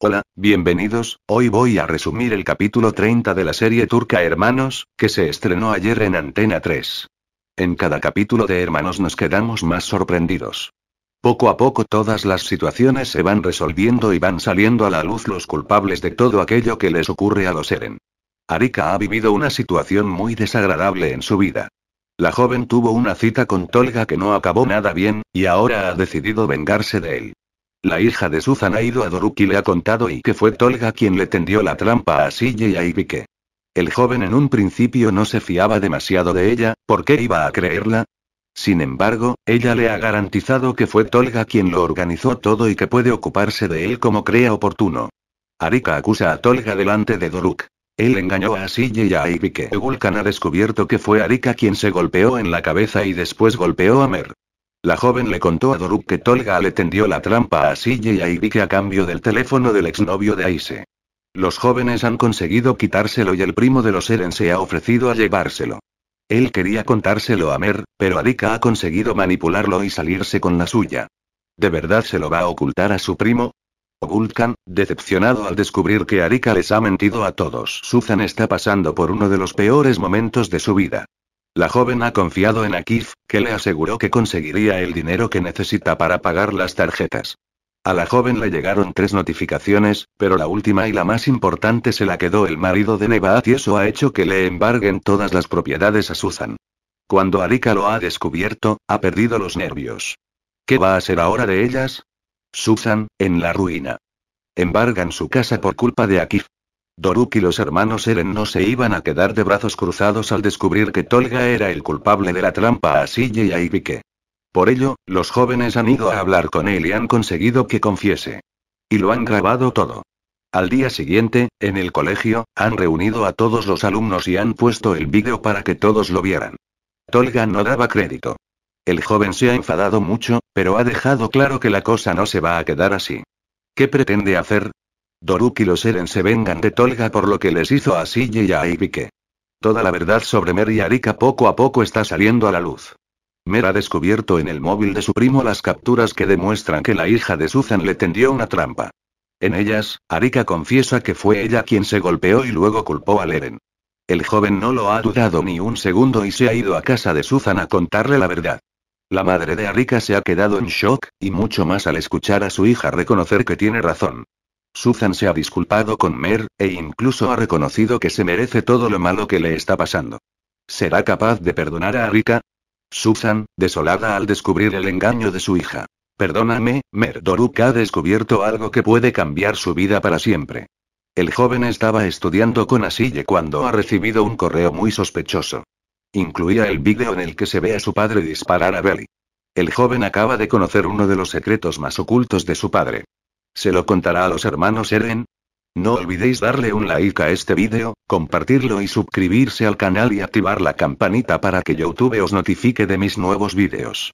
Hola, bienvenidos, hoy voy a resumir el capítulo 30 de la serie turca Hermanos, que se estrenó ayer en Antena 3. En cada capítulo de Hermanos nos quedamos más sorprendidos. Poco a poco todas las situaciones se van resolviendo y van saliendo a la luz los culpables de todo aquello que les ocurre a los Eren. Arika ha vivido una situación muy desagradable en su vida. La joven tuvo una cita con Tolga que no acabó nada bien, y ahora ha decidido vengarse de él. La hija de Susan ha ido a Doruk y le ha contado y que fue Tolga quien le tendió la trampa a Sille y a Ibike. El joven en un principio no se fiaba demasiado de ella, ¿por qué iba a creerla? Sin embargo, ella le ha garantizado que fue Tolga quien lo organizó todo y que puede ocuparse de él como crea oportuno. Arika acusa a Tolga delante de Doruk. Él engañó a Sille y a Ibike. Vulcan ha descubierto que fue Arika quien se golpeó en la cabeza y después golpeó a Mer. La joven le contó a Doruk que Tolga le tendió la trampa a Sille y a Irike a cambio del teléfono del exnovio de Aise. Los jóvenes han conseguido quitárselo y el primo de los Eren se ha ofrecido a llevárselo. Él quería contárselo a Mer, pero Arika ha conseguido manipularlo y salirse con la suya. ¿De verdad se lo va a ocultar a su primo? Ogultkan, decepcionado al descubrir que Arika les ha mentido a todos. Susan está pasando por uno de los peores momentos de su vida. La joven ha confiado en Akif, que le aseguró que conseguiría el dinero que necesita para pagar las tarjetas. A la joven le llegaron tres notificaciones, pero la última y la más importante se la quedó el marido de Nevaat y eso ha hecho que le embarguen todas las propiedades a Susan. Cuando Arika lo ha descubierto, ha perdido los nervios. ¿Qué va a ser ahora de ellas? Susan, en la ruina. Embargan su casa por culpa de Akif. Doruk y los hermanos Eren no se iban a quedar de brazos cruzados al descubrir que Tolga era el culpable de la trampa a Sille y a Ibike. Por ello, los jóvenes han ido a hablar con él y han conseguido que confiese. Y lo han grabado todo. Al día siguiente, en el colegio, han reunido a todos los alumnos y han puesto el vídeo para que todos lo vieran. Tolga no daba crédito. El joven se ha enfadado mucho, pero ha dejado claro que la cosa no se va a quedar así. ¿Qué pretende hacer? Doruk y los Eren se vengan de Tolga por lo que les hizo a Sille y a Ibike. Toda la verdad sobre Mer y Arika poco a poco está saliendo a la luz. Mer ha descubierto en el móvil de su primo las capturas que demuestran que la hija de Susan le tendió una trampa. En ellas, Arika confiesa que fue ella quien se golpeó y luego culpó a Eren. El joven no lo ha dudado ni un segundo y se ha ido a casa de Susan a contarle la verdad. La madre de Arika se ha quedado en shock, y mucho más al escuchar a su hija reconocer que tiene razón. Susan se ha disculpado con Mer, e incluso ha reconocido que se merece todo lo malo que le está pasando. ¿Será capaz de perdonar a Arika? Susan, desolada al descubrir el engaño de su hija. Perdóname, Mer Doruk ha descubierto algo que puede cambiar su vida para siempre. El joven estaba estudiando con Asille cuando ha recibido un correo muy sospechoso. Incluía el vídeo en el que se ve a su padre disparar a Belly. El joven acaba de conocer uno de los secretos más ocultos de su padre. Se lo contará a los hermanos Eren. No olvidéis darle un like a este vídeo, compartirlo y suscribirse al canal y activar la campanita para que YouTube os notifique de mis nuevos vídeos.